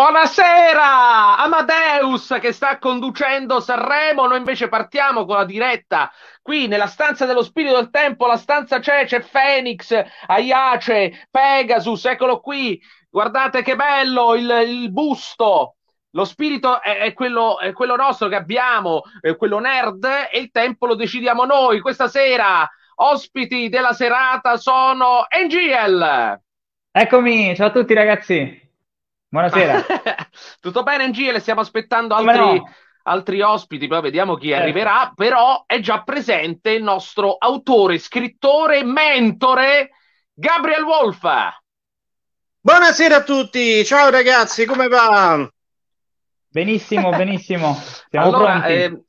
Buonasera Amadeus che sta conducendo Sanremo, noi invece partiamo con la diretta qui nella stanza dello spirito del tempo, la stanza c'è, c'è Fenix, Aiace, Pegasus, eccolo qui, guardate che bello il, il busto, lo spirito è, è, quello, è, quello, nostro che abbiamo, quello nerd e il tempo lo decidiamo noi questa sera. Ospiti della serata sono NGL. Eccomi, ciao a tutti ragazzi. Buonasera. Tutto bene, NG? Le stiamo aspettando altri, no. altri, ospiti, poi vediamo chi certo. arriverà, però è già presente il nostro autore, scrittore, mentore, Gabriel Wolfa. Buonasera a tutti, ciao ragazzi, come va? Benissimo, benissimo. Siamo allora, eh,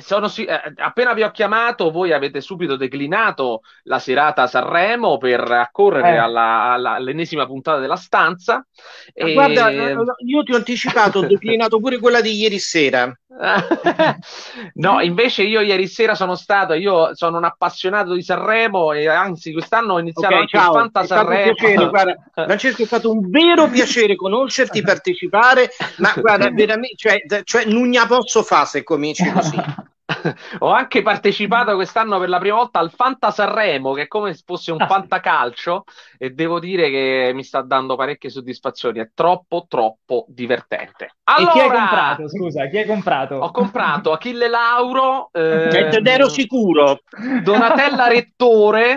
sono, eh, appena vi ho chiamato, voi avete subito declinato la serata a Sanremo per accorrere eh. alla, alla, all'ennesima puntata della stanza. E... Guarda, ehm, io ti ho anticipato, ho declinato pure quella di ieri sera. no, invece io ieri sera sono stato, io sono un appassionato di Sanremo e anzi quest'anno ho iniziato okay, anche ciao, Fanta Sanremo. Piacere, guarda, Francesco è stato un vero piacere conoscerti, partecipare, ma guarda, veramente, cioè, cioè non ne posso fare se cominci così. ho anche partecipato quest'anno per la prima volta al Fanta Sanremo, che è come se fosse un ah, fantacalcio, e devo dire che mi sta dando parecchie soddisfazioni. È troppo, troppo divertente. Allora, chi hai comprato? Scusa, chi hai comprato? Ho comprato Achille Lauro, eh, ero Sicuro, Donatella Rettore.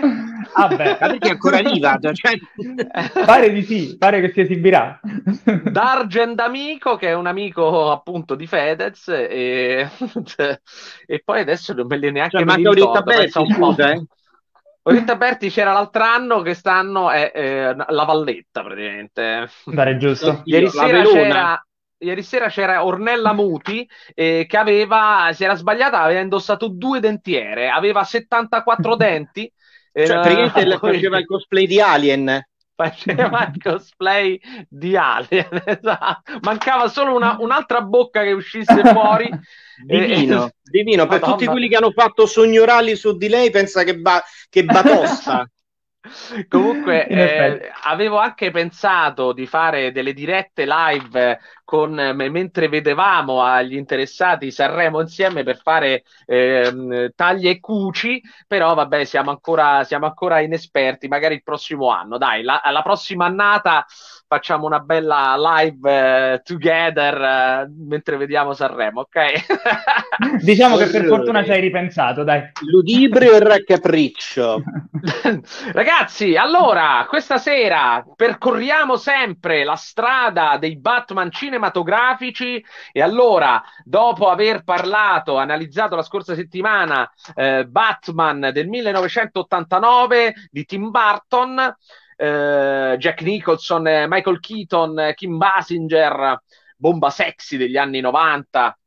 Vabbè, ah, è ancora viva? Cioè, cioè... pare di sì, pare che si esibirà. Dargen D'Amico, che è un amico appunto di Fedez, e. Cioè, e poi adesso non me le neanche cioè, manca Orietta Berti un scusa, eh? Orietta Berti c'era l'altro anno quest'anno è eh, eh, la Valletta praticamente Beh, giusto. ieri Oddio, sera c'era ieri sera c'era Ornella Muti eh, che aveva, si era sbagliata, aveva indossato due dentiere, aveva 74 denti. Cioè, eh, cioè, praticamente faceva il cosplay di Alien faceva il cosplay di Alien. Esatto. Mancava solo una, un'altra bocca che uscisse fuori. Divino, e, divino. per tutti quelli che hanno fatto sognorali su di lei, pensa che, ba- che batosta. Comunque, eh, avevo anche pensato di fare delle dirette live con, mentre vedevamo agli interessati Sanremo insieme per fare eh, tagli e cuci, però vabbè, siamo ancora, siamo ancora inesperti, magari il prossimo anno, dai, la, alla prossima annata facciamo una bella live eh, together eh, mentre vediamo Sanremo, ok? diciamo che per fortuna ci hai ripensato, dai. Ludibrio e raccapriccio. Ragazzi, allora, questa sera percorriamo sempre la strada dei Batman cinematografici e allora, dopo aver parlato, analizzato la scorsa settimana eh, Batman del 1989 di Tim Burton, eh, Jack Nicholson, eh, Michael Keaton, eh, Kim Basinger, bomba sexy degli anni 90.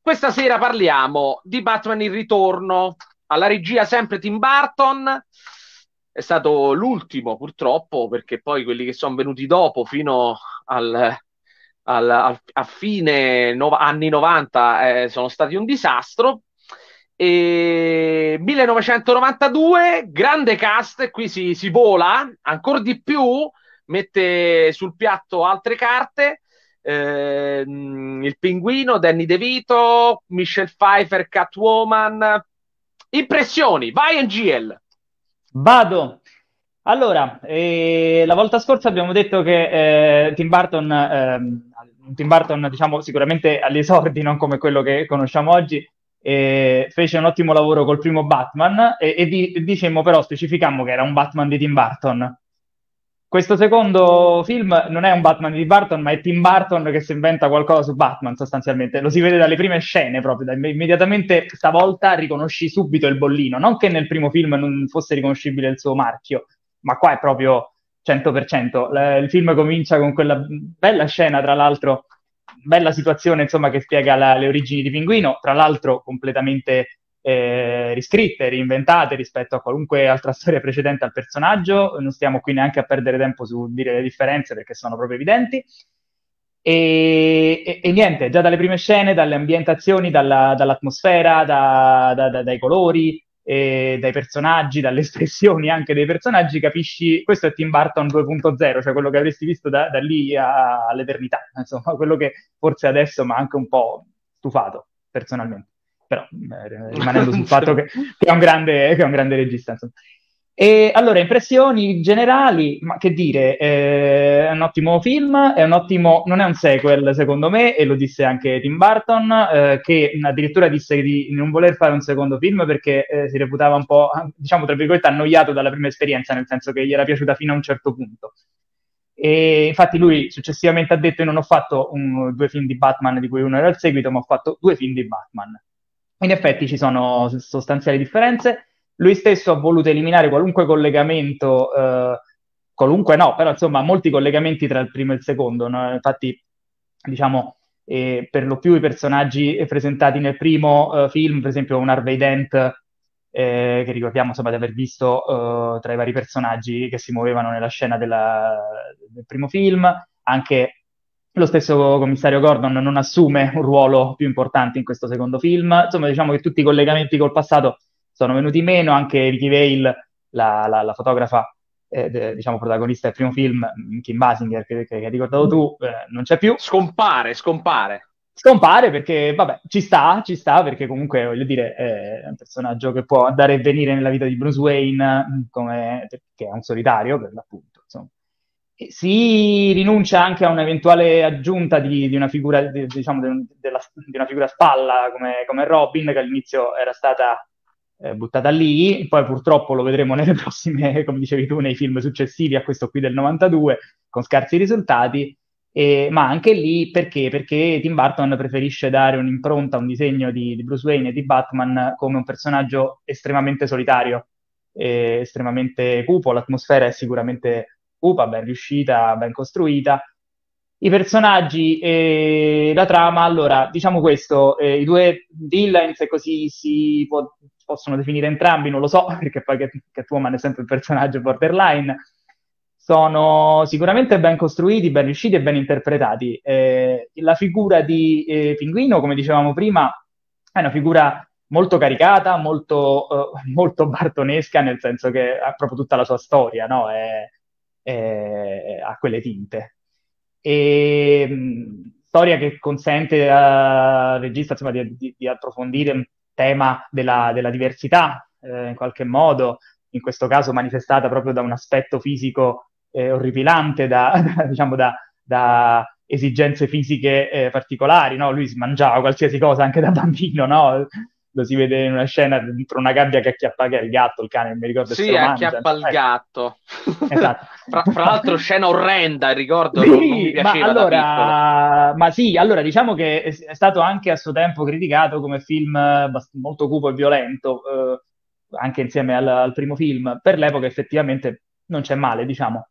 Questa sera parliamo di Batman in ritorno, alla regia sempre Tim Burton, è stato l'ultimo purtroppo perché poi quelli che sono venuti dopo fino al, al, al, a fine no, anni 90 eh, sono stati un disastro e 1992, grande cast, qui si, si vola ancora di più, mette sul piatto altre carte. Eh, il pinguino, Danny DeVito, Michelle Pfeiffer, Catwoman. Impressioni, vai NGL. Vado. Allora, eh, la volta scorsa abbiamo detto che eh, Tim Burton, eh, Tim Burton diciamo, sicuramente agli esordi, non come quello che conosciamo oggi, eh, fece un ottimo lavoro col primo Batman e, e, di, dicemmo però, specificammo che era un Batman di Tim Burton. Questo secondo film non è un Batman di Tim Burton, ma è Tim Burton che si inventa qualcosa su Batman sostanzialmente. Lo si vede dalle prime scene proprio, da, immediatamente stavolta riconosci subito il bollino. Non che nel primo film non fosse riconoscibile il suo marchio, ma qua è proprio 100%. L- il film comincia con quella bella scena, tra l'altro, bella situazione insomma, che spiega la, le origini di Pinguino, tra l'altro completamente eh, riscritte, reinventate rispetto a qualunque altra storia precedente al personaggio, non stiamo qui neanche a perdere tempo su dire le differenze perché sono proprio evidenti. E, e, e niente, già dalle prime scene, dalle ambientazioni, dalla, dall'atmosfera, da, da, da, dai colori, eh, dai personaggi, dalle espressioni anche dei personaggi, capisci questo è Tim Burton 2.0, cioè quello che avresti visto da, da lì a, all'eternità, insomma, quello che forse adesso mi ha anche un po' stufato personalmente però eh, rimanendo sul fatto che, che, è grande, che, è un grande, regista. Insomma. E allora, impressioni generali, ma che dire, eh, è un ottimo film, è un ottimo, non è un sequel secondo me, e lo disse anche Tim Burton, eh, che addirittura disse di non voler fare un secondo film perché eh, si reputava un po', diciamo tra virgolette, annoiato dalla prima esperienza, nel senso che gli era piaciuta fino a un certo punto. E infatti lui successivamente ha detto io non ho fatto un, due film di Batman di cui uno era il seguito, ma ho fatto due film di Batman. In effetti ci sono sostanziali differenze. Lui stesso ha voluto eliminare qualunque collegamento, eh, qualunque no, però insomma molti collegamenti tra il primo e il secondo. No? Infatti, diciamo, eh, per lo più i personaggi presentati nel primo eh, film, per esempio un Harvey Dent, eh, che ricordiamo insomma, di aver visto eh, tra i vari personaggi che si muovevano nella scena della, del primo film, anche lo stesso commissario Gordon non assume un ruolo più importante in questo secondo film, insomma diciamo che tutti i collegamenti col passato sono venuti meno, anche Ricky Vale, la, la, la fotografa, eh, diciamo protagonista del primo film, mm, Kim Basinger, che, che, che hai ricordato tu, eh, non c'è più. Scompare, scompare. Scompare perché, vabbè, ci sta, ci sta, perché comunque, voglio dire, eh, è un personaggio che può andare e venire nella vita di Bruce Wayne, mm, come, che è un solitario, per l'appunto, insomma si rinuncia anche a un'eventuale aggiunta di, di una figura, di, diciamo, di, della, di, una figura spalla come, come, Robin, che all'inizio era stata eh, buttata lì, poi purtroppo lo vedremo nelle prossime, come dicevi tu, nei film successivi a questo qui del 92, con scarsi risultati, e, ma anche lì perché? Perché Tim Burton preferisce dare un'impronta, un disegno di, di Bruce Wayne e di Batman come un personaggio estremamente solitario, eh, estremamente cupo, l'atmosfera è sicuramente cupa, ben riuscita, ben costruita, i personaggi e la trama, allora, diciamo questo, eh, i due villains, così si può possono definire entrambi, non lo so, perché poi Catwoman è sempre un personaggio borderline, sono sicuramente ben costruiti, ben riusciti e ben interpretati. Eh, la figura di eh, Pinguino, come dicevamo prima, è una figura molto caricata, molto, eh, molto bartonesca, nel senso che ha proprio tutta la sua storia, no? è, è, ha quelle tinte. E, mh, mm, storia che consente al regista insomma, di, di, di approfondire tema della, della diversità, eh, in qualche modo, in questo caso manifestata proprio da un aspetto fisico eh, orripilante, da, da, diciamo da, da esigenze fisiche eh, particolari, no? Lui si mangiava qualsiasi cosa anche da bambino, no? lo si vede in una scena dentro una gabbia che acchiappa che il gatto, il cane, non mi ricordo sì, se lo mangia. Sì, acchiappa il eh. gatto. Esatto. fra, fra, l'altro scena orrenda, ricordo, sì, ma allora, ma sì, allora diciamo che è, è, stato anche a suo tempo criticato come film eh, molto cupo e violento, eh, anche insieme al, al primo film. Per l'epoca effettivamente non c'è male, diciamo.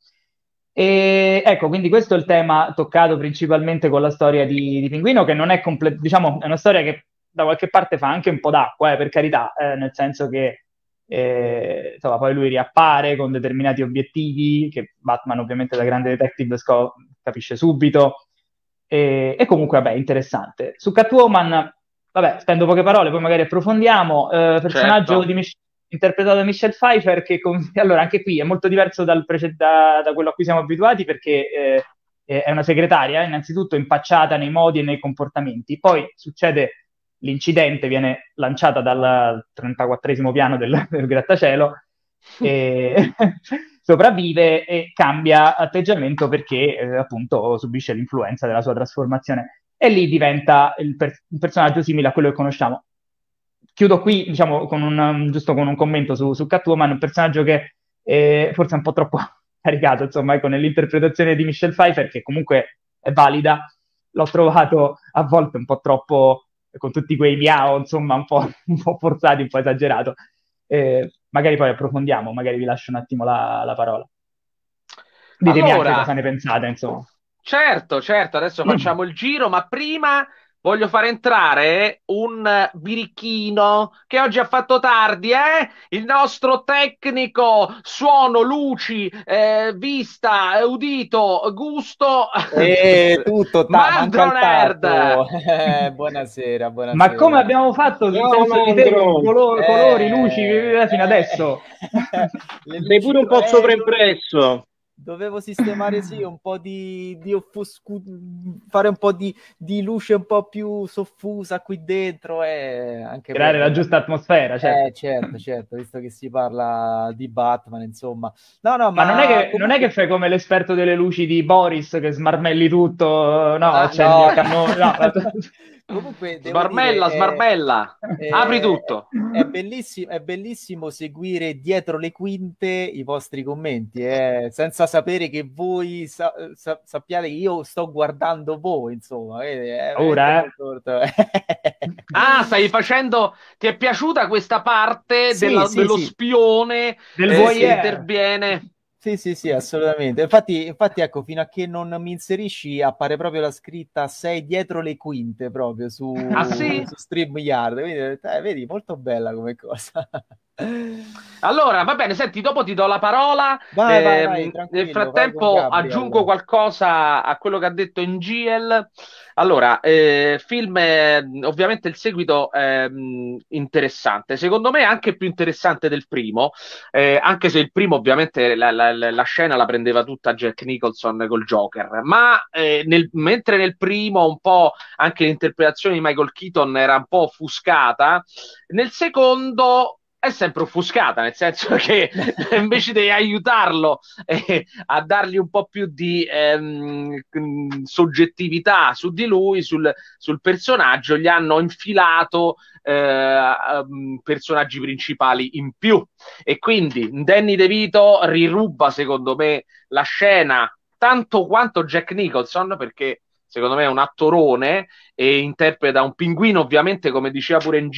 E ecco, quindi questo è il tema toccato principalmente con la storia di, di Pinguino, che non è completa, diciamo, è una storia che da qualche parte fa anche un po' d'acqua, eh, per carità, eh, nel senso che eh, insomma, poi lui riappare con determinati obiettivi che Batman ovviamente da grande detective sco- capisce subito e, e, comunque vabbè interessante su Catwoman vabbè spendo poche parole poi magari approfondiamo eh, personaggio certo. di Mich- interpretato da Michelle Pfeiffer che con- allora anche qui è molto diverso dal prece- da, da, quello a cui siamo abituati perché eh, è una segretaria innanzitutto impacciata nei modi e nei comportamenti poi succede l'incidente, viene lanciata dal 34 piano del, del grattacielo e sopravvive e cambia atteggiamento perché eh, appunto subisce l'influenza della sua trasformazione e lì diventa il per- un personaggio simile a quello che conosciamo. Chiudo qui, diciamo, con un, giusto con un commento su, su Catwoman, un personaggio che eh, forse è un po' troppo caricato, insomma, con ecco, l'interpretazione di Michelle Pfeiffer, che comunque è valida, l'ho trovato a volte un po' troppo con tutti quei miau, insomma, un po', un po', forzati, un po' esagerato. Eh, magari poi approfondiamo, magari vi lascio un attimo la, la parola. Ditemi allora, cosa ne pensate, insomma. Certo, certo, adesso mm. facciamo il giro, ma prima Voglio far entrare un eh, birichino che oggi ha fatto tardi, eh? Il nostro tecnico, suono, luci, eh, vista, udito, gusto. E tutto, ta, Mandro Nerd. Eh, buonasera, buonasera. Ma come abbiamo fatto no, con colori, colori, luci, eh. fino adesso? Sei pure un po' sovraimpresso dovevo sistemare sì un po' di, di offuscu- fare un po' di, di, luce un po' più soffusa qui dentro e anche creare per... la giusta atmosfera eh, certo. Eh, certo certo visto che si parla di Batman insomma no no ma, ma non, è che, comunque... non, è che, fai come l'esperto delle luci di Boris che smarmelli tutto no ah, accendi no. il cannone no, Comunque, smarmella, dire, eh, smarmella, è, eh, apri tutto. È, è, bellissimo, è bellissimo seguire dietro le quinte i vostri commenti, eh, senza sapere che voi sa, sa, sappiate che io sto guardando voi, insomma. Eh, Ora, eh? ah, stai facendo, ti è piaciuta questa parte sì, della, sì, dello sì. spione del eh, che interviene? Sì, sì, sì, assolutamente. Infatti, infatti, ecco, fino a che non mi inserisci appare proprio la scritta Sei dietro le quinte proprio su, ah, sì? su Stream Yard. Quindi, eh, vedi, molto bella come cosa. Allora, va bene, senti, dopo ti do la parola. Vai, eh, vai, ehm, vai, nel frattempo Gabriel, aggiungo qualcosa a quello che ha detto in GL. Allora, eh, film, eh, ovviamente il seguito è mm, interessante, secondo me anche più interessante del primo, eh, anche se il primo ovviamente la, la, la, scena la prendeva tutta Jack Nicholson col Joker, ma eh, nel, mentre nel primo un po' anche l'interpretazione di Michael Keaton era un po' offuscata, nel secondo è sempre offuscata, nel senso che invece di aiutarlo eh, a dargli un po' più di ehm, soggettività su di lui, sul, sul personaggio, gli hanno infilato eh, ehm, personaggi principali in più. E quindi Danny DeVito riruba, secondo me, la scena tanto quanto Jack Nicholson, perché secondo me è un attorone e interpreta un pinguino ovviamente come diceva pure in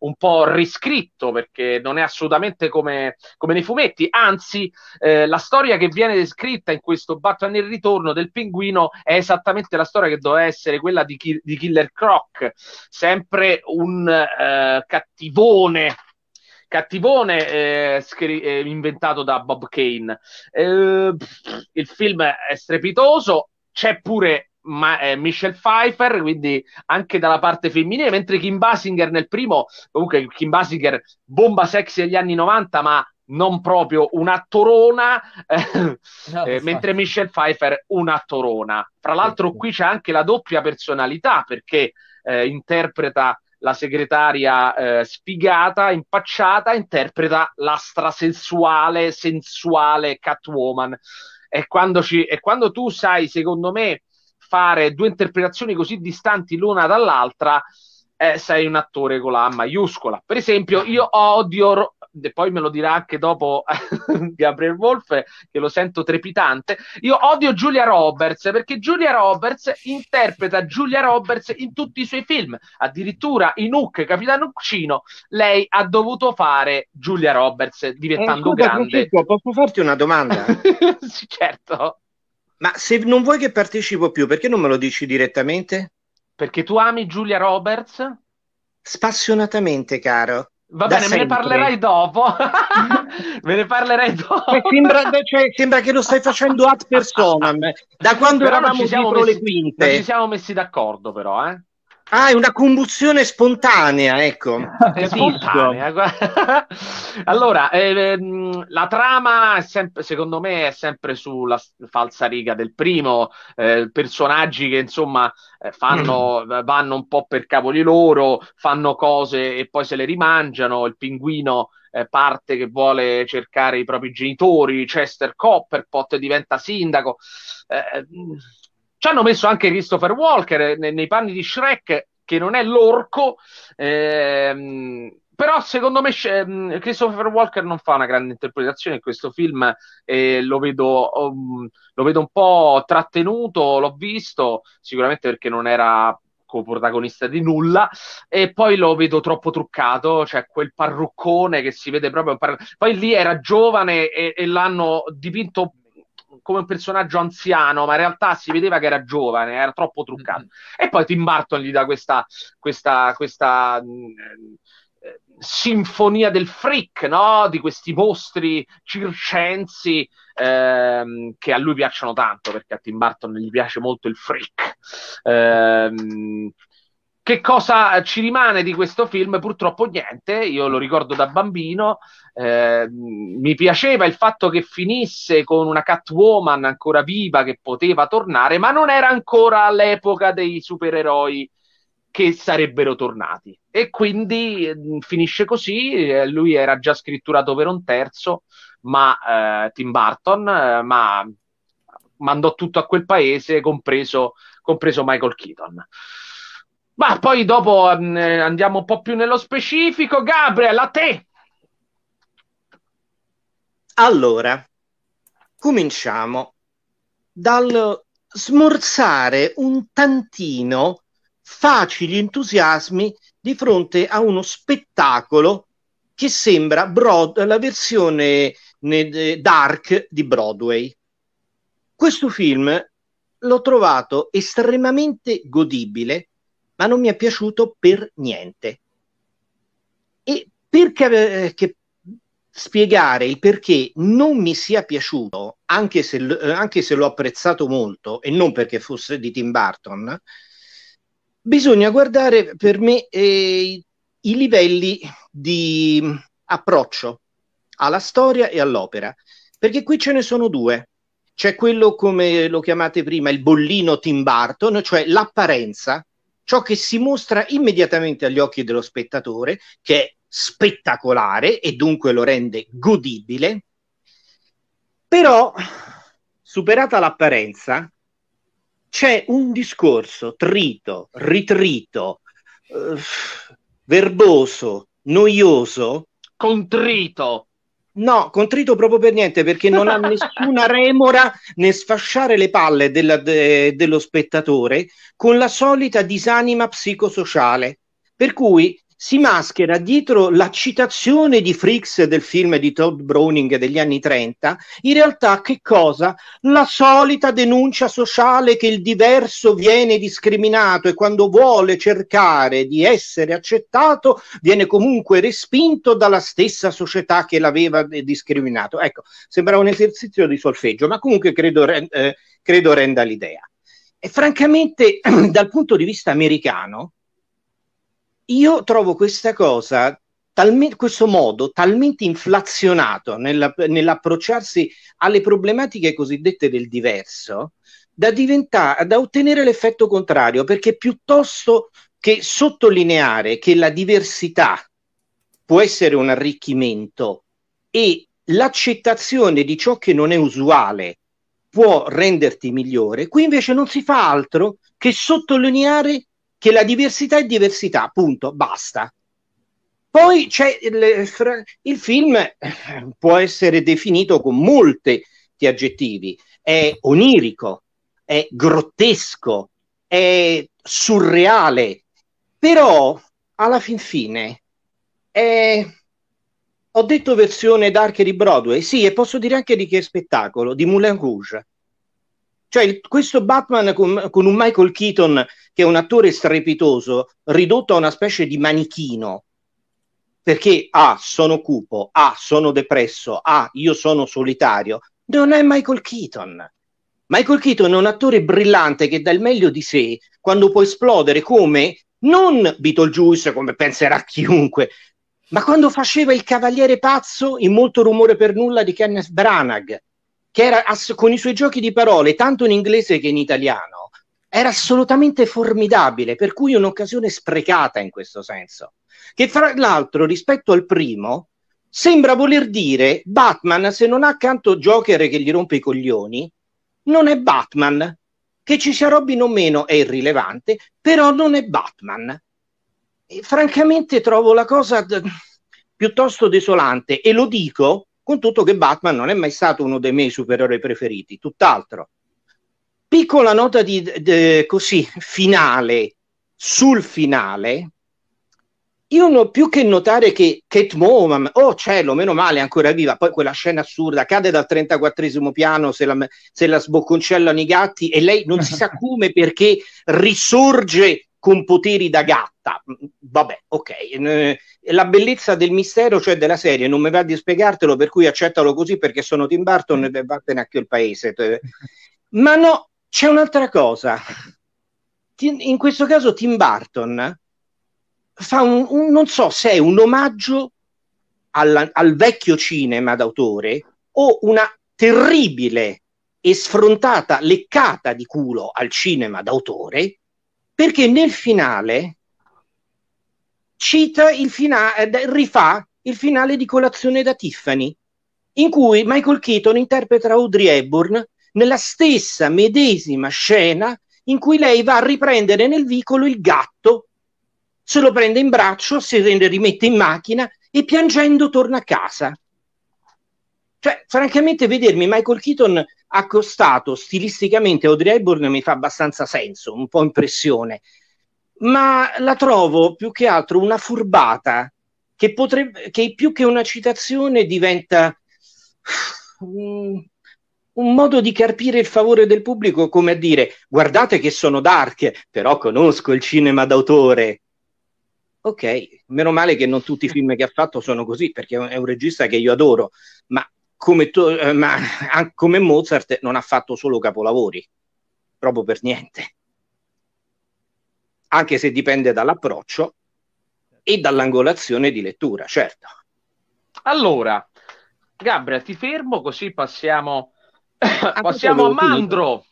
un po' riscritto perché non è assolutamente come, come nei fumetti anzi eh, la storia che viene descritta in questo Batman il ritorno del pinguino è esattamente la storia che doveva essere quella di, Ki- di Killer Croc sempre un eh, cattivone cattivone eh, scri- eh, inventato da Bob Kane. Eh, pff, il film è strepitoso, c'è pure ma, eh, Michelle Pfeiffer, quindi anche dalla parte femminile, mentre Kim Basinger nel primo, comunque Kim Basinger bomba sexy degli anni 90, ma non proprio una torona, eh, no, eh, mentre Michelle Pfeiffer una torona. Fra l'altro qui c'è anche la doppia personalità perché eh, interpreta la segretaria eh, sfigata, impacciata, interpreta l'astrasensuale, sensuale Catwoman. E quando, ci, e quando tu sai, secondo me, fare due interpretazioni così distanti l'una dall'altra, eh, sei un attore con la A maiuscola. Per esempio, io odio e poi me lo dirà anche dopo Gabriel Wolf, che lo sento trepitante. Io odio Giulia Roberts perché Giulia Roberts interpreta Giulia Roberts in tutti i suoi film, addirittura in Hook, Capitano Uccino, lei ha dovuto fare Giulia Roberts diventando eh, scusa, grande. posso farti una domanda? sì, certo. Ma se non vuoi che partecipo più, perché non me lo dici direttamente? Perché tu ami Giulia Roberts? Spassionatamente, caro. Va bene, sempre. me ne parlerai dopo. me ne parlerai dopo. Sembra, cioè, sembra, che lo stai facendo ad personam. Da quando però eravamo ci messi, le quinte. Non ci siamo messi d'accordo, però, eh? Ah, è una combustione spontanea, ecco. spontanea. allora, ehm, la trama, è sempre, secondo me, è sempre sulla falsa riga del primo. Eh, personaggi che, insomma, eh, fanno, mm. vanno un po' per cavoli loro, fanno cose e poi se le rimangiano. Il pinguino eh, parte che vuole cercare i propri genitori, Chester Copperpot diventa sindaco. Eh, mm, ci hanno messo anche Christopher Walker eh, nei, nei panni di Shrek, che non è l'orco. Ehm, però secondo me eh, Christopher Walker non fa una grande interpretazione in questo film eh, lo, vedo, um, lo, vedo, un po' trattenuto, l'ho visto sicuramente perché non era coprotagonista di nulla e poi lo vedo troppo truccato, cioè quel parruccone che si vede proprio, par... poi lì era giovane e, e l'hanno dipinto come un personaggio anziano, ma in realtà si vedeva che era giovane, era troppo truccato. E poi Tim Burton gli dà questa, questa, questa mm, eh, sinfonia del freak, no? di questi mostri circensi ehm, che a lui piacciono tanto, perché a Tim Burton gli piace molto il freak. Ehm, che cosa ci rimane di questo film? Purtroppo niente, io lo ricordo da bambino, eh, mi piaceva il fatto che finisse con una Catwoman ancora viva che poteva tornare, ma non era ancora l'epoca dei supereroi che sarebbero tornati. E quindi eh, finisce così, eh, lui era già scritturato per un terzo, ma eh, Tim Burton, eh, ma mandò tutto a quel paese, compreso, compreso Michael Keaton. Ma poi dopo mm, eh, andiamo un po' più nello specifico. Gabriel, a te! Allora, cominciamo dal smorzare un tantino facili entusiasmi di fronte a uno spettacolo che sembra broad- la versione dark di Broadway. Questo film l'ho trovato estremamente godibile ma non mi è piaciuto per niente. E per cap- eh, che spiegare il perché non mi sia piaciuto, anche se, eh, anche se l'ho apprezzato molto, e non perché fosse di Tim Burton, bisogna guardare per me eh, i livelli di approccio alla storia e all'opera, perché qui ce ne sono due. C'è quello, come lo chiamate prima, il bollino Tim Burton, cioè l'apparenza, ciò che si mostra immediatamente agli occhi dello spettatore, che è spettacolare e dunque lo rende godibile, però superata l'apparenza c'è un discorso trito, ritrito, eh, verboso, noioso, contrito, No, contrito proprio per niente perché non ha nessuna remora nel sfasciare le palle della, de, dello spettatore con la solita disanima psicosociale. Per cui si maschera dietro la citazione di Fricks del film di Todd Browning degli anni 30, in realtà che cosa? La solita denuncia sociale che il diverso viene discriminato e quando vuole cercare di essere accettato viene comunque respinto dalla stessa società che l'aveva eh, discriminato. Ecco, sembra un esercizio di solfeggio, ma comunque credo, eh, credo renda l'idea. E francamente, dal punto di vista americano, io trovo questa cosa, talmente, questo modo talmente inflazionato nella, nell'approcciarsi alle problematiche cosiddette del diverso, da, da ottenere l'effetto contrario, perché piuttosto che sottolineare che la diversità può essere un arricchimento e l'accettazione di ciò che non è usuale può renderti migliore, qui invece non si fa altro che sottolineare che la diversità è diversità, punto, basta. Poi c'è il, il film, eh, può essere definito con molti aggettivi, è onirico, è grottesco, è surreale, però alla fin fine è... Ho detto versione dark di Broadway, sì, e posso dire anche di che spettacolo, di Moulin Rouge. Cioè, questo Batman con, con, un Michael Keaton, che è un attore strepitoso, ridotto a una specie di manichino, perché ah, sono cupo, ah, sono depresso, ah, io sono solitario, non è Michael Keaton. Michael Keaton è un attore brillante che dà il meglio di sé quando può esplodere come non Beetlejuice, come penserà chiunque, ma quando faceva il cavaliere pazzo in molto rumore per nulla di Kenneth Branagh, che era ass- con i suoi giochi di parole, tanto in inglese che in italiano, era assolutamente formidabile, per cui un'occasione sprecata in questo senso. Che fra l'altro, rispetto al primo, sembra voler dire Batman, se non ha accanto Joker che gli rompe i coglioni, non è Batman. Che ci sia Robin o meno è irrilevante, però non è Batman. E francamente trovo la cosa d- piuttosto desolante e lo dico con tutto che Batman non è mai stato uno dei miei supereroi preferiti, tutt'altro. Piccola nota di, de, così, finale, sul finale, io non ho più che notare che Kate Moman, oh cielo, meno male, ancora viva, poi quella scena assurda, cade dal 34 piano, se la, se la sbocconcellano i gatti e lei non si sa come perché risorge con poteri da gatta. Mm, mm, vabbè, ok. Eh, la bellezza del mistero, cioè della serie, non mi va di spiegartelo, per cui accettalo così perché sono Tim Burton e vattene a chi il paese. Eh. Ma no, c'è un'altra cosa. In questo caso Tim Burton fa un, un non so se è un omaggio alla, al vecchio cinema d'autore o una terribile e sfrontata leccata di culo al cinema d'autore perché nel finale cita il finale, eh, rifà il finale di colazione da Tiffany, in cui Michael Keaton interpreta Audrey Hepburn nella stessa medesima scena in cui lei va a riprendere nel vicolo il gatto, se lo prende in braccio, si rende, rimette in macchina e piangendo torna a casa. Cioè, francamente, vedermi Michael Keaton accostato stilisticamente a Audrey Hepburn mi fa abbastanza senso, un po' impressione, ma la trovo più che altro una furbata che, potrebbe, che più che una citazione diventa un, mm, un modo di carpire il favore del pubblico, come a dire guardate che sono dark, però conosco il cinema d'autore. Ok, meno male che non tutti i film che ha fatto sono così, perché è un regista che io adoro, ma come, to- eh, ma, come Mozart non ha fatto solo capolavori, proprio per niente. Anche se dipende dall'approccio e dall'angolazione di lettura, certo. Allora, Gabriel, ti fermo così passiamo, passiamo a Mandro.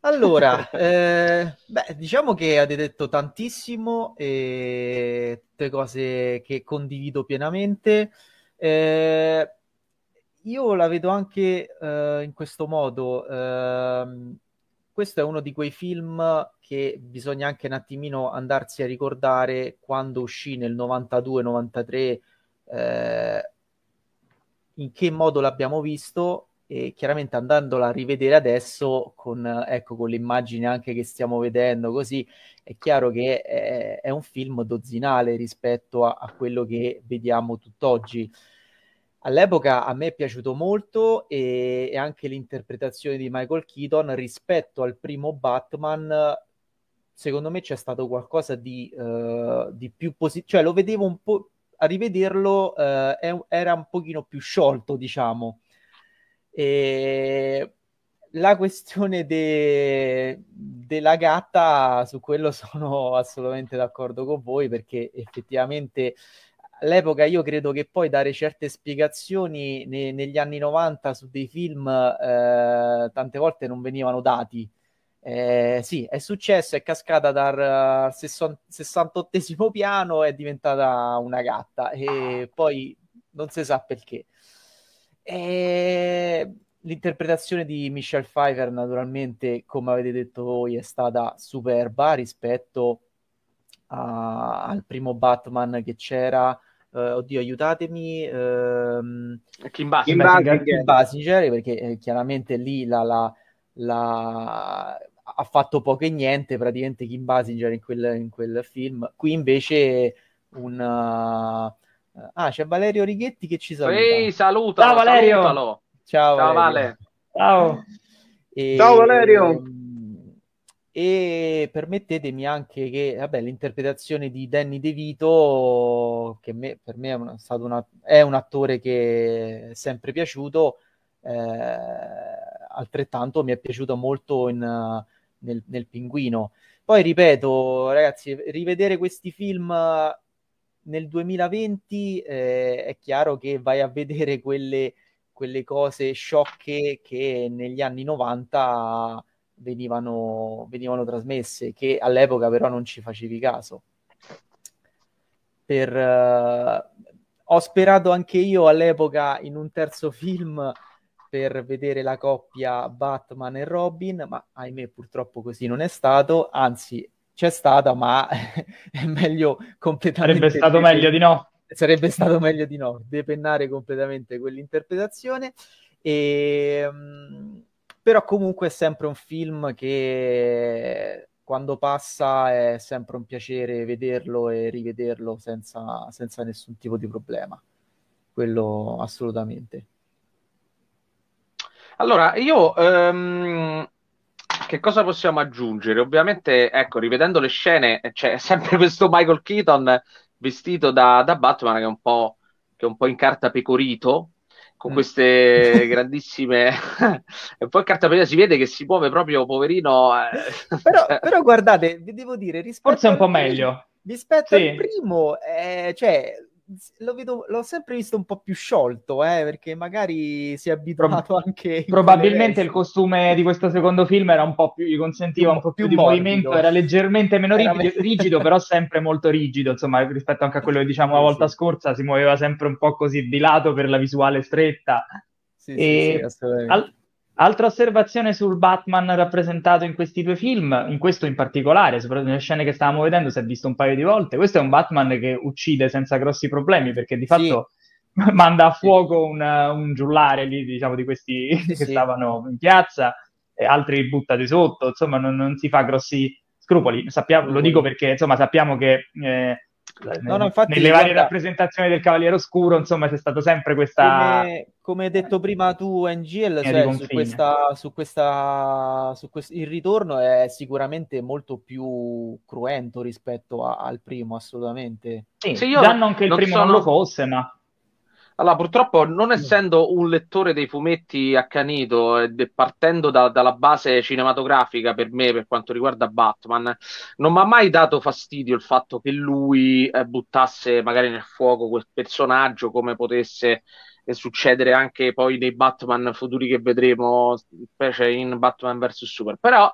Allora, eh, beh, diciamo che avete detto tantissimo, e tutte cose che condivido pienamente. Eh, io la vedo anche eh, in questo modo. Eh, questo è uno di quei film che bisogna anche un attimino andarsi a ricordare quando uscì nel 92-93, eh, in che modo l'abbiamo visto e chiaramente andandola a rivedere adesso con, ecco, con l'immagine anche che stiamo vedendo così è chiaro che è, è un film dozzinale rispetto a, a quello che vediamo tutt'oggi all'epoca a me è piaciuto molto e, e, anche l'interpretazione di Michael Keaton rispetto al primo Batman secondo me c'è stato qualcosa di, uh, di più positivo cioè lo vedevo un po' a rivederlo uh, è, era un pochino più sciolto diciamo e la questione de... della gatta su quello sono assolutamente d'accordo con voi perché effettivamente uh, all'epoca io credo che poi dare certe spiegazioni ne, negli anni 90 su dei film eh, tante volte non venivano dati. Eh, sì, è successo, è cascata dal 68 piano, è diventata una gatta e poi non si sa perché. E... L'interpretazione di Michelle Pfeiffer, naturalmente, come avete detto voi, è stata superba rispetto a... al primo Batman che c'era, Uh, oddio, aiutatemi. Ehm... Uh, Kim Basinger, Kim Basinger perché eh, chiaramente lì la, la, la... ha fatto poco e niente praticamente Kim Basinger in quel, in quel film. Qui invece un... Eh, ah, c'è Valerio Righetti che ci saluta. Ehi, salutalo, Ciao Valerio! Salutalo. Ciao, Ciao Valerio. Vale. Ciao. E... Ehm, Ciao Valerio! e permettetemi anche che vabbè, l'interpretazione di Danny DeVito, che me, per me è, una, stato una, è un attore che è sempre piaciuto, eh, altrettanto mi è piaciuto molto in, nel, nel, Pinguino. Poi ripeto, ragazzi, rivedere questi film nel 2020 eh, è chiaro che vai a vedere quelle, quelle cose sciocche che negli anni 90 venivano, venivano trasmesse, che all'epoca però non ci facevi caso. Per, eh, ho sperato anche io all'epoca in un terzo film per vedere la coppia Batman e Robin, ma ahimè purtroppo così non è stato, anzi c'è stata, ma è meglio completamente... Sarebbe stato meglio di no. Sarebbe stato meglio di no, depennare completamente quell'interpretazione. E, mh, mm, però comunque è sempre un film che quando passa è sempre un piacere vederlo e rivederlo senza, senza nessun tipo di problema, quello assolutamente. Allora, io um, che cosa possiamo aggiungere? Ovviamente, ecco, rivedendo le scene, c'è sempre questo Michael Keaton vestito da, da Batman che è un po', che è un po in carta pecorito, con mm. queste grandissime e poi cartapellina si vede che si muove proprio poverino eh. però, però, guardate vi devo dire forse è un po' meglio rispetto sì. al primo eh, cioè lo vedo, l'ho sempre visto un po' più sciolto, eh, perché magari si è abituato Prob- anche... Probabilmente il costume di questo secondo film era un po' più, gli consentiva un, un po' più, più di morbido. movimento, era leggermente meno era rigido, me... rigido, però sempre molto rigido, insomma, rispetto anche a quello che diciamo la volta sì. scorsa, si muoveva sempre un po' così di lato per la visuale stretta. Sì, e... sì, sì, assolutamente. Al Altra osservazione sul Batman rappresentato in questi due film, in questo in particolare, soprattutto nelle scene che stavamo vedendo, si è visto un paio di volte. Questo è un Batman che uccide senza grossi problemi perché di fatto sì. manda a fuoco un, un giullare lì, diciamo, di questi sì, che stavano in piazza, e altri li butta di sotto, insomma, non, non si fa grossi scrupoli. Sappiamo, lo dico perché insomma sappiamo che. Eh, cioè, no, no, infatti, nelle varie guarda, rappresentazioni del Cavaliere Oscuro, insomma, c'è stato sempre questa... Come, hai detto prima tu, Angel, cioè, su questa, su questa, su quest... il ritorno è sicuramente molto più cruento rispetto a, al primo, assolutamente. Sì, sì io già non il primo sono... non lo fosse, ma allora, purtroppo, non mm. essendo un lettore dei fumetti accanito eh, partendo da, dalla base cinematografica per me, per quanto riguarda Batman, non mi ha mai dato fastidio il fatto che lui eh, buttasse magari nel fuoco quel personaggio come potesse e succedere anche poi nei Batman futuri che vedremo, specie in Batman vs Super. Però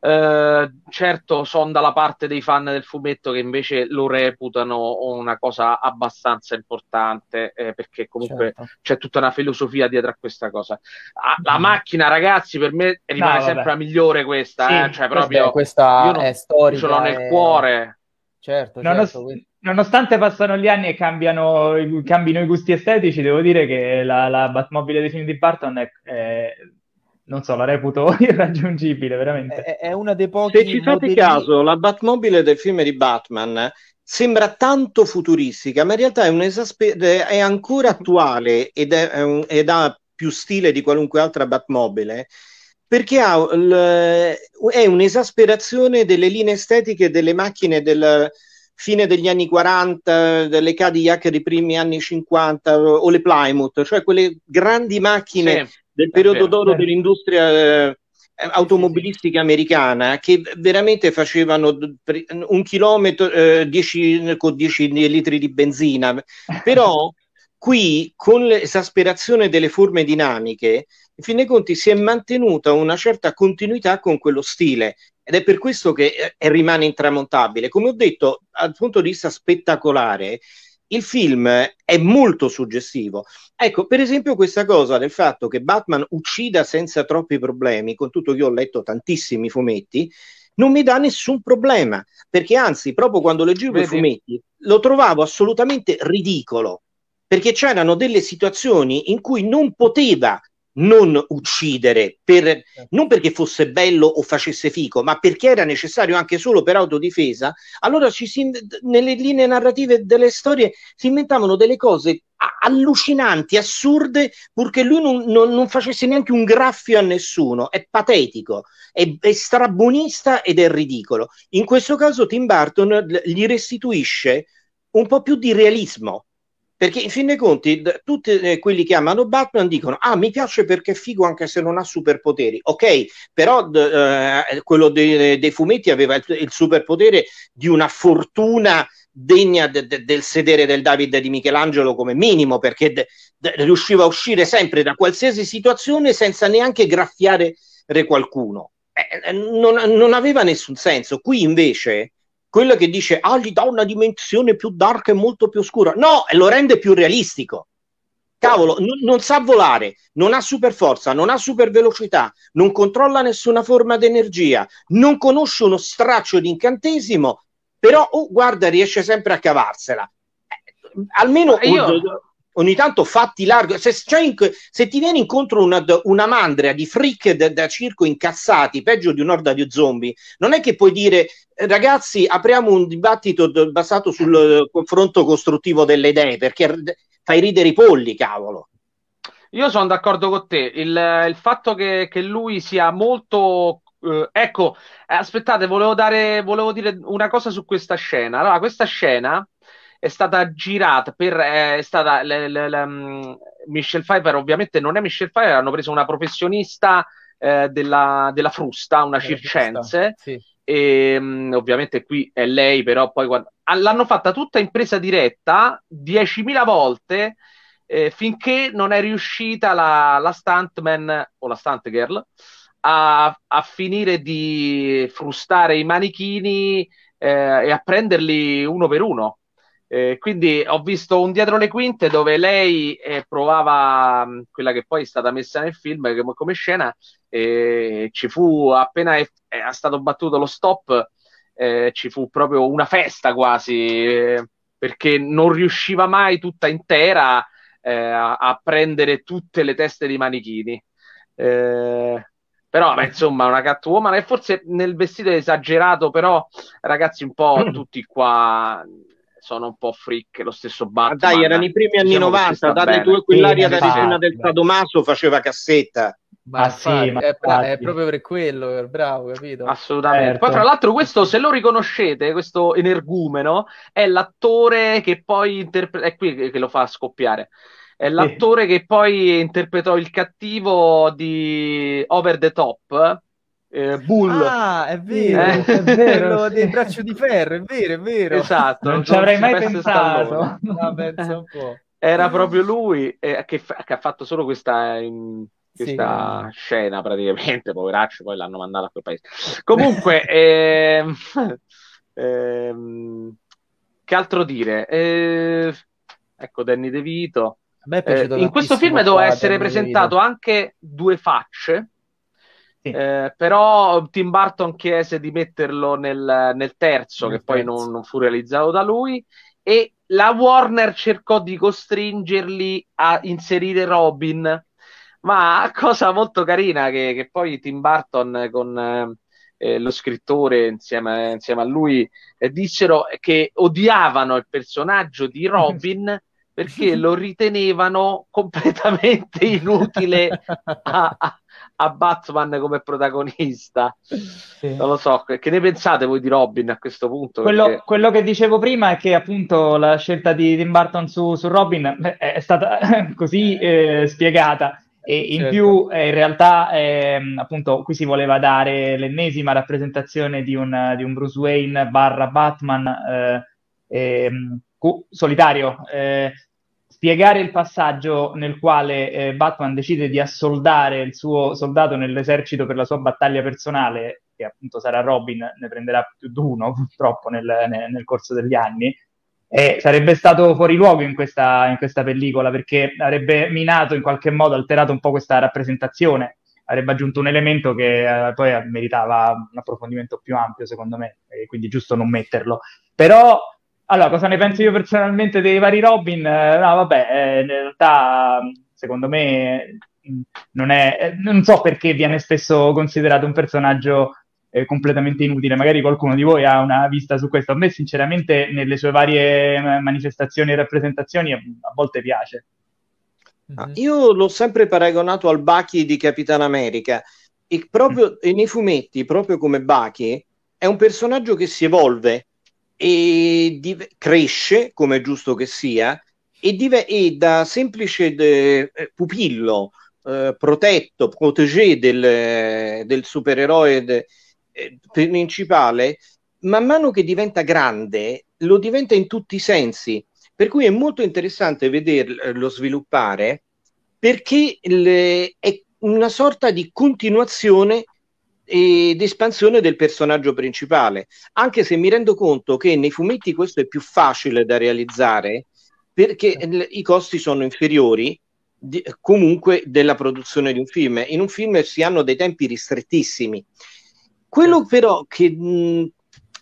eh, certo sono dalla parte dei fan del fumetto che invece lo reputano una cosa abbastanza importante, eh, perché comunque certo. c'è tutta una filosofia dietro a questa cosa. Ah, la mm. macchina, ragazzi, per me rimane no, sempre la migliore questa, eh, sì, eh? cioè proprio questa, io non, è storica. Ce l'ho nel e... cuore. Certo, Nonost- certo Nonostante passano gli anni e cambiano, cambino i gusti estetici, devo dire che la, la Batmobile dei film di Barton è, è non so, la reputo irraggiungibile, veramente. È, è una dei pochi. Se ci fate modelli... caso, la Batmobile del film di Batman sembra tanto futuristica, ma in realtà è, esasper- è ancora attuale ed, è, ed ha più stile di qualunque altra Batmobile perché ha, è un'esasperazione delle linee estetiche delle macchine del fine degli anni 40, delle Cadillac dei primi anni 50 o le Plymouth, cioè quelle grandi macchine sì, del periodo vero, d'oro dell'industria eh, automobilistica americana che veramente facevano un chilometro eh, dieci, con 10 litri di benzina, però qui con l'esasperazione delle forme dinamiche in fin dei conti si è mantenuta una certa continuità con quello stile ed è per questo che eh, rimane intramontabile. Come ho detto, dal punto di vista spettacolare, il film è molto suggestivo. Ecco, per esempio questa cosa del fatto che Batman uccida senza troppi problemi, con tutto che io ho letto tantissimi fumetti, non mi dà nessun problema, perché anzi, proprio quando leggevo i fumetti, lo trovavo assolutamente ridicolo, perché c'erano delle situazioni in cui non poteva non uccidere, per, certo. non perché fosse bello o facesse fico, ma perché era necessario anche solo per autodifesa, allora ci si, nelle linee narrative delle storie si inventavano delle cose allucinanti, assurde, purché lui non, non, non facesse neanche un graffio a nessuno. È patetico, è, è strabonista ed è ridicolo. In questo caso Tim Burton gli restituisce un po' più di realismo, perché in fin dei conti, d- tutti eh, quelli che amano Batman dicono: Ah, mi piace perché è figo anche se non ha superpoteri. Ok, però d- eh, quello de- dei fumetti aveva il, il superpotere di una fortuna degna de- de- del sedere del David di Michelangelo come minimo, perché de- riusciva a uscire sempre da qualsiasi situazione senza neanche graffiare qualcuno. Eh, eh, non, non, aveva nessun senso. Qui invece quello che dice ah gli dà una dimensione più dark e molto più scura no, lo rende più realistico cavolo, non, non sa volare non ha super forza, non ha super velocità non controlla nessuna forma d'energia non conosce uno straccio di incantesimo però oh, guarda riesce sempre a cavarsela eh, almeno io, ogni tanto fatti largo. Se, cioè, in, se ti viene incontro una, una mandria di freak da, da, circo incazzati, peggio di un'orda di zombie, non è che puoi dire ragazzi apriamo un dibattito basato sul confronto costruttivo delle idee, perché fai ridere i polli, cavolo. Io sono d'accordo con te, il, il fatto che, che lui sia molto Uh, ecco, eh, aspettate, volevo, dare, volevo, dire una cosa su questa scena. Allora, questa scena è stata girata per eh, è stata l, l, l, mm, Michelle Pfeiffer ovviamente non è Michelle Pfeiffer hanno preso una professionista eh, della, della, frusta una circense e um, ovviamente qui è lei però poi guarda, ah, l'hanno fatta tutta in presa diretta 10.000 volte eh, finché non è riuscita la, la stuntman o la stunt girl a, a finire di frustare i manichini eh, e a prenderli uno per uno. Eh, quindi ho visto un dietro le quinte dove lei eh, provava mh, mm, quella che poi è stata messa nel film come, come scena e ci fu appena è, è stato battuto lo stop eh, ci fu proprio una festa quasi eh, perché non riusciva mai tutta intera eh, a, a, prendere tutte le teste di manichini eh, però beh, insomma una Catwoman e forse nel vestito esagerato però ragazzi un po' tutti qua sono un po' freak, lo stesso Batman. Ma dai, erano i primi anni diciamo 90, date due quell'aria da regina del Tadomaso faceva cassetta. Ma ah, sì, ma è, è, proprio per quello, bravo, capito? Assolutamente. Certo. Poi, tra l'altro, questo, se lo riconoscete, questo energumeno è l'attore che poi interpreta. È qui che lo fa scoppiare. È l'attore sì. che poi interpretò il cattivo di Over the Top eh, Bull. Ah, è vero, eh? è vero quello sì. del braccio di ferro, è vero, è vero. Esatto, non ci avrei mai pensato. No, ah, penso un po'. Era proprio lui eh, che, fa- che, ha fatto solo questa, in, questa sì. scena praticamente, poveraccio, poi l'hanno mandato a quel paese. Comunque, ehm, ehm, che altro dire? Eh, ecco, Danny De Vito. Eh, in questo film doveva essere presentato anche due facce, eh, però Tim Burton chiese di metterlo nel, nel terzo, nel che terzo. poi non, non, fu realizzato da lui, e la Warner cercò di costringerli a inserire Robin, ma cosa molto carina che, che poi Tim Burton con eh, eh lo scrittore insieme, insieme a lui eh, dissero che odiavano il personaggio di Robin. perché lo ritenevano completamente inutile a, a Batman come protagonista. Sì. Non lo so, che ne pensate voi di Robin a questo punto? Quello, perché... quello che dicevo prima è che appunto la scelta di Tim Burton su, su Robin è stata così eh, spiegata. E in certo. più, eh, in realtà, eh, appunto, qui si voleva dare l'ennesima rappresentazione di un, di un Bruce Wayne barra Batman eh, ehm, solitario, eh, spiegare il passaggio nel quale eh, Batman decide di assoldare il suo soldato nell'esercito per la sua battaglia personale, che appunto sarà Robin, ne prenderà più di uno purtroppo nel, nel, nel corso degli anni, eh, sarebbe stato fuori luogo in questa, in questa pellicola perché avrebbe minato in qualche modo, alterato un po' questa rappresentazione, avrebbe aggiunto un elemento che eh, poi meritava un approfondimento più ampio secondo me, e quindi giusto non metterlo. Però allora, cosa ne penso io personalmente dei vari Robin? Eh, no, vabbè, eh, in realtà secondo me mm, non è... Eh, non so perché viene spesso considerato un personaggio eh, completamente inutile, magari qualcuno di voi ha una vista su questo. A me sinceramente nelle sue varie manifestazioni e rappresentazioni mm, a volte piace. mm Io l'ho sempre paragonato al Bachi di Capitan America e proprio mm e nei fumetti, proprio come Bachi, è un personaggio che si evolve e div- cresce, come è giusto che sia, e, div- e da semplice de- eh, pupillo eh, protetto, protégé del, del supereroe de- eh, principale, man mano che diventa grande, lo diventa in tutti i sensi. Per cui è molto interessante vederlo eh, sviluppare perché le- è una sorta di continuazione ed espansione del personaggio principale, anche se mi rendo conto che nei fumetti questo è più facile da realizzare perché i costi sono inferiori di, comunque della produzione di un film. In un film si hanno dei tempi ristrettissimi. Quello però che mh,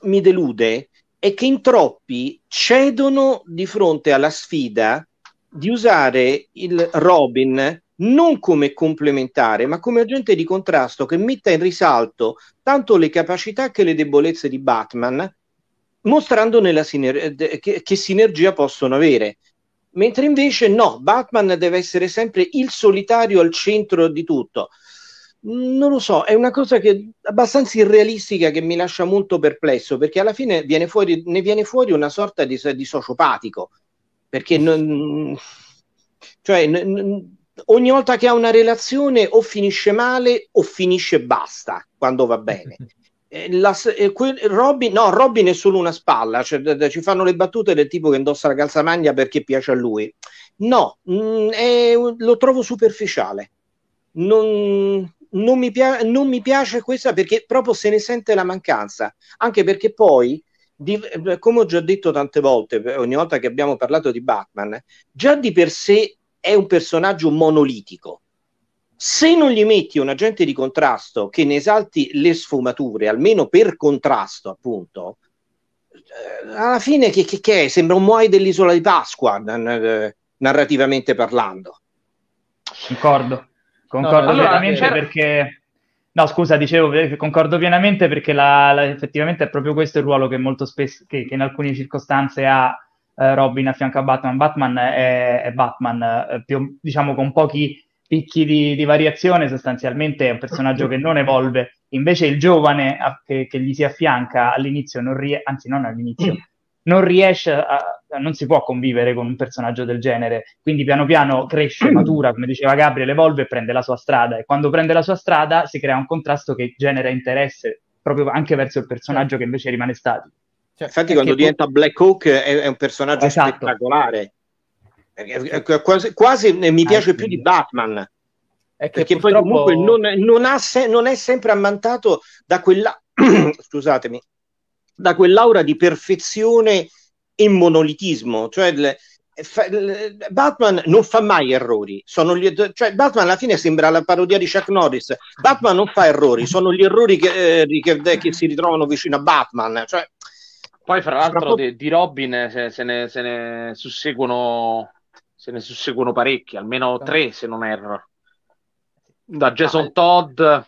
mi delude è che in troppi cedono di fronte alla sfida di usare il Robin non come complementare, ma come agente di contrasto che metta in risalto tanto le capacità che le debolezze di Batman, mostrandone siner- eh, che, che sinergia possono avere. Mentre invece no, Batman deve essere sempre il solitario al centro di tutto. Non lo so, è una cosa che, abbastanza irrealistica che mi lascia molto perplesso, perché alla fine viene fuori, ne viene fuori una sorta di, di sociopatico, perché non, cioè, non, ogni volta che ha una relazione o finisce male o finisce basta quando va bene. Eh, la, eh, Robin, no, Robin è solo una spalla, cioè, ci fanno le battute del tipo che indossa la calzamagna perché piace a lui. No, mh, mm, è, lo trovo superficiale. Non, non, mi pia- non, mi piace questa perché proprio se ne sente la mancanza, anche perché poi, di, eh, come ho già detto tante volte, ogni volta che abbiamo parlato di Batman, già di per sé è un personaggio monolitico. Se non gli metti un agente di contrasto che ne esalti le sfumature, almeno per contrasto, appunto, eh, alla fine che, che, che è? Sembra un muoio dell'isola di Pasqua, eh, narrativamente parlando. Concordo, concordo no, allora, veramente perché... No, scusa, dicevo, eh, concordo pienamente perché la, la, effettivamente è proprio questo il ruolo che molto spesso, che, che in alcune circostanze ha eh, Robin a fianco a Batman. Batman è, è Batman, eh, più, diciamo con pochi picchi di, di, variazione, sostanzialmente è un personaggio che non evolve. Invece il giovane a, che, che, gli si affianca all'inizio, non rie- anzi non all'inizio, mm. non riesce a, non si può convivere con un personaggio del genere. Quindi piano piano cresce, mm. matura, come diceva Gabriele, evolve e prende la sua strada. E quando prende la sua strada si crea un contrasto che genera interesse proprio anche verso il personaggio che invece rimane statico. Cioè, Infatti, quando diventa tu... Black Hawk è, è un personaggio esatto. spettacolare. È, è, eh, quasi, quasi, mi ah, piace ah, più di Batman. perché purtroppo... poi comunque non, non, se, non, è sempre ammantato da quella scusatemi da quell'aura di perfezione e monolitismo. Cioè, le, fa, le, Batman non fa mai errori. Gli, cioè, Batman alla fine sembra la parodia di Chuck Norris. Batman non fa errori, sono gli errori che, eh, che, che si ritrovano vicino a Batman. Cioè, poi, fra l'altro, di, di Robin eh, se, se, ne, se, ne, susseguono, se ne susseguono parecchi, almeno tre se non erro. Da ah, Jason ah, Todd. A,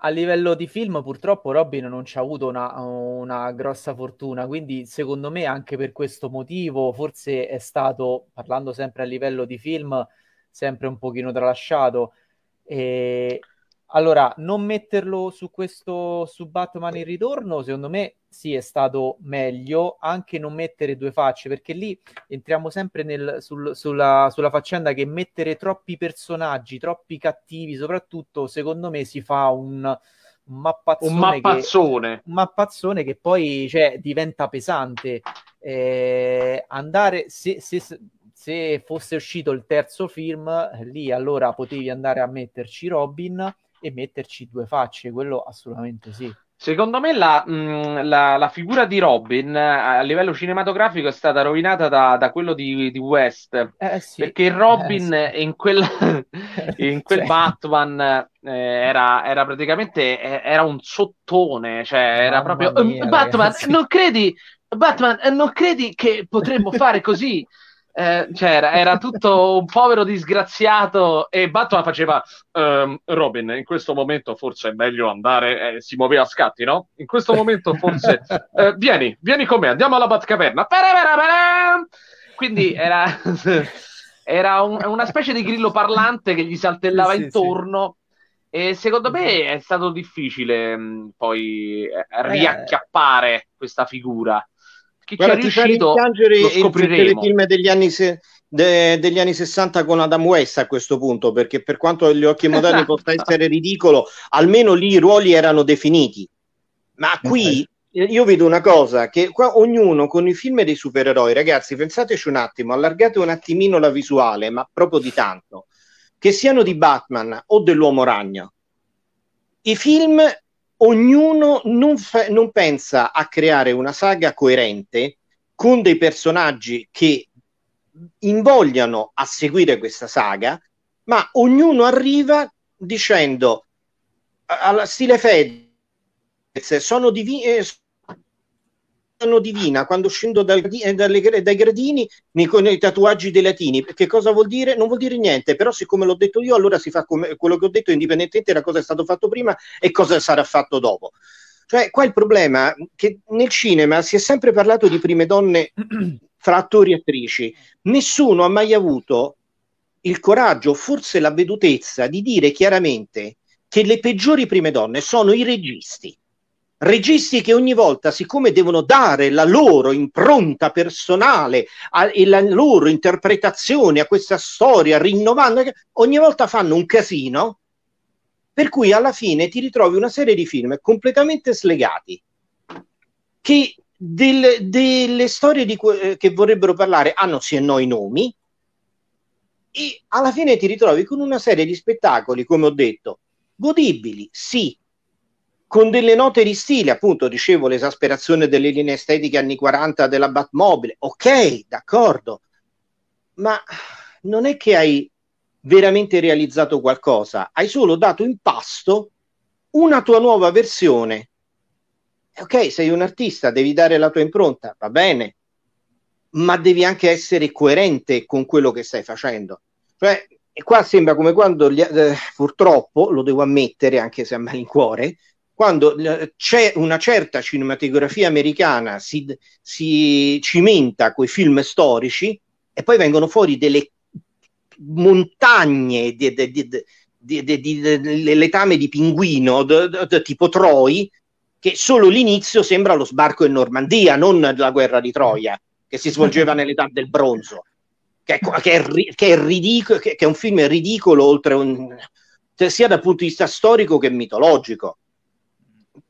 a, livello di film, purtroppo Robin non ci ha avuto una, una, grossa fortuna. Quindi, secondo me, anche per questo motivo, forse è stato, parlando sempre a livello di film, sempre un pochino tralasciato. E, allora, non metterlo su questo su Batman in ritorno, secondo me sì è stato meglio anche non mettere due facce, perché lì entriamo sempre nel, sul, sulla, sulla, faccenda che mettere troppi personaggi, troppi cattivi, soprattutto, secondo me si fa un mappazzone, un mappazzone. Che, un mappazzone che poi cioè, diventa pesante. Eh, andare se, se, se fosse uscito il terzo film, lì allora potevi andare a metterci Robin e metterci due facce, quello assolutamente sì. Secondo me la, mh, la, la, figura di Robin eh, a livello cinematografico è stata rovinata da, da quello di, di West. Eh, eh sì. Perché eh, Robin eh, sì. in, quel, in quel cioè. Batman eh, era, era, praticamente era un sottone, cioè Mamma proprio mia, Batman, ragazzi. non credi? Batman, non credi che potremmo fare così? eh, c'era, cioè, era tutto un povero disgraziato e Batman faceva ehm, Robin, in questo momento forse è meglio andare, eh, si muoveva a scatti, no? In questo momento forse eh, vieni, vieni con me, andiamo alla Batcaverna. Quindi era, era un, una specie di grillo parlante che gli saltellava sì, intorno. Sì. E secondo me mhm. è stato difficile mh, mm, poi eh, eh, riacchiappare questa figura chi Guarda, ci è riuscito lo scopriremo. Il film degli anni, se, de, degli anni 60 con Adam West a questo punto, perché per quanto gli occhi esatto. moderni possa essere ridicolo, almeno lì i ruoli erano definiti. Ma eh, qui eh. okay. io vedo una cosa, che qua ognuno con i film dei supereroi, ragazzi, pensateci un attimo, allargate un attimino la visuale, ma proprio di tanto, che siano di Batman o dell'Uomo Ragno, i film ognuno non, fa- non pensa a creare una saga coerente con dei personaggi che invogliano a seguire questa saga, ma ognuno arriva dicendo alla stile Fed sono, divi- eh, mano divina quando scendo dal, eh, dalle, dai gradini nei, con i tatuaggi dei latini. Che cosa vuol dire? Non vuol dire niente, però siccome l'ho detto io, allora si fa come, quello che ho detto indipendentemente da cosa è stato fatto prima e cosa sarà fatto dopo. Cioè, qua il problema è che nel cinema si è sempre parlato di prime donne fra attori e attrici. Nessuno ha mai avuto il coraggio, forse la vedutezza, di dire chiaramente che le peggiori prime donne sono i registi registi che ogni volta, siccome devono dare la loro impronta personale a, e la loro interpretazione a questa storia, rinnovando, ogni volta fanno un casino, per cui alla fine ti ritrovi una serie di film completamente slegati, che del, delle storie di, eh, che vorrebbero parlare hanno sì e no i nomi, e alla fine ti ritrovi con una serie di spettacoli, come ho detto, godibili, sì, con delle note di stile, appunto, dicevo l'esasperazione delle linee estetiche anni 40 della Batmobile, ok, d'accordo, ma non è che hai veramente realizzato qualcosa, hai solo dato in pasto una tua nuova versione. Ok, sei un artista, devi dare la tua impronta, va bene, ma devi anche essere coerente con quello che stai facendo. Cioè, e qua sembra come quando, gli, eh, purtroppo, lo devo ammettere anche se a malincuore, quando eh, c'è una certa cinematografia americana si, si cimenta coi film storici e poi vengono fuori delle montagne di, letame di pinguino tipo Troi che solo l'inizio sembra lo sbarco in Normandia, non la guerra di Troia che si svolgeva nell'età del bronzo, che è, che è, che è ridicolo, che, che, è un film ridicolo oltre un, cioè, sia dal punto di vista storico che mitologico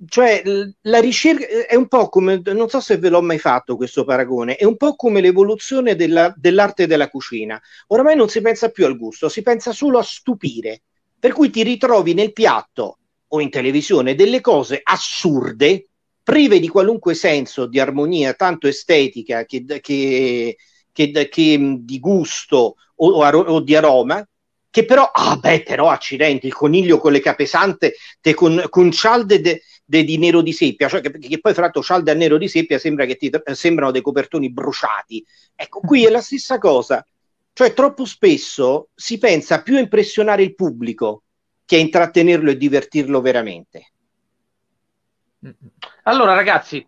cioè la ricerca eh, è un po' come, non so se ve l'ho mai fatto questo paragone, è un po' come l'evoluzione della, dell'arte della cucina. Oramai non si pensa più al gusto, si pensa solo a stupire, per cui ti ritrovi nel piatto o in televisione delle cose assurde, prive di qualunque senso di armonia, tanto estetica che, che, che, che di gusto o, o di aroma, che però, ah beh, però accidenti, il coniglio con le capesante, te con, con cialde... De, de, di nero di seppia, cioè che, che poi fra l'altro cialda e nero di seppia sembra che ti, sembrano dei copertoni bruciati. Ecco, qui è la stessa cosa. Cioè, troppo spesso si pensa più a impressionare il pubblico che a intrattenerlo e divertirlo veramente. Allora, ragazzi,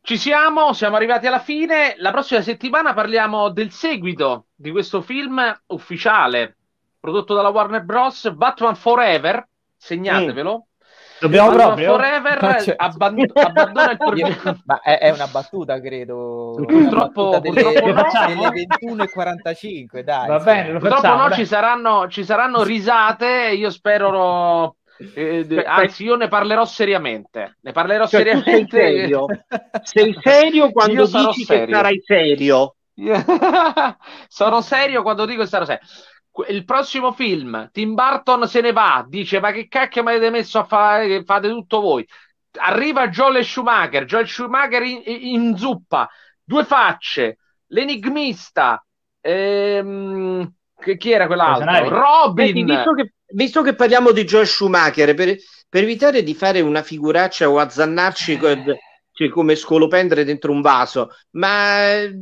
ci siamo, siamo arrivati alla fine. La prossima settimana parliamo del seguito di questo film ufficiale prodotto dalla Warner Bros. Batman Forever. Segnatevelo. Mm. Dobbiamo allora, proprio Forever cioè... abband- abbandona il torneo. Ma è, è, una battuta, credo. Purtroppo, delle, purtroppo no. delle 21:45, dai. Va bene, purtroppo facciamo, no, ci saranno, ci saranno, risate, io spero eh, eh cioè, anzi, io ne parlerò seriamente. Ne parlerò cioè, seriamente. Sei serio. sei serio quando io dici serio. che sarai serio. sono serio quando dico che sarò serio il prossimo film Tim Burton se ne va, dice ma che cacchio mi avete messo a fare, fate tutto voi. Arriva Joel Schumacher, Joel Schumacher in, in zuppa, due facce, l'enigmista, ehm, che, chi era quell'altro? Robin. Senti, visto, che, visto, che, parliamo di Joel Schumacher, per, per, evitare di fare una figuraccia o azzannarci... Eh. Con cioè come scolopendere dentro un vaso, ma eh,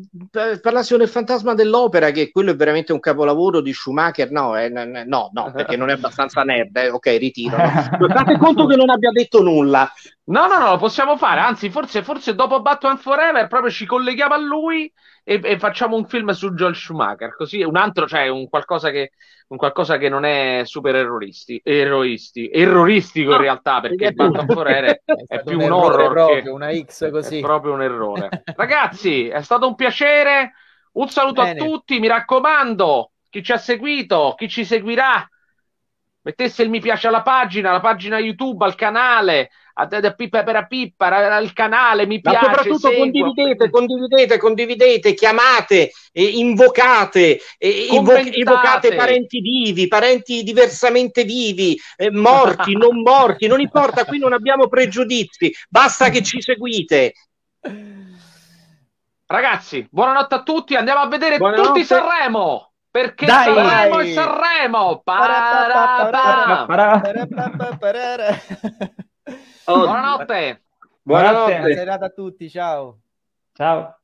parlassi del fantasma dell'opera, che quello è veramente un capolavoro di Schumacher, no, eh, no, no, perché non è abbastanza nerd, eh. ok, ritiro. Fate conto che non abbia detto nulla. No, no, no, lo possiamo fare, anzi, forse, forse dopo Batman Forever proprio ci colleghiamo a lui e, e, facciamo un film su Joel Schumacher, così un altro, cioè un qualcosa che, un qualcosa che non è super erroristi, erroisti, erroristico no, in ah, realtà, perché il Bantam Forere è, è più un, un horror proprio, che una X così. È proprio un errore. Ragazzi, è stato un piacere, un saluto Bene. a tutti, mi raccomando, chi ci ha seguito, chi ci seguirà, mettesse il mi piace alla pagina, alla pagina YouTube, al canale, pippa per pippa, al canale, mi piace. Ma soprattutto seguo. condividete, condividete, condividete, chiamate, eh, invocate, eh, invocate parenti vivi, parenti diversamente vivi, eh, morti, non morti, non importa, qui non abbiamo pregiudizi, basta che ci seguite. Ragazzi, buonanotte a tutti, andiamo a vedere buonanotte. tutti Sanremo! Perché dai, Sanremo dai. è Sanremo! Para, para, para. Buonanotte. Buonanotte. Buonanotte. serata a tutti, ciao. Ciao.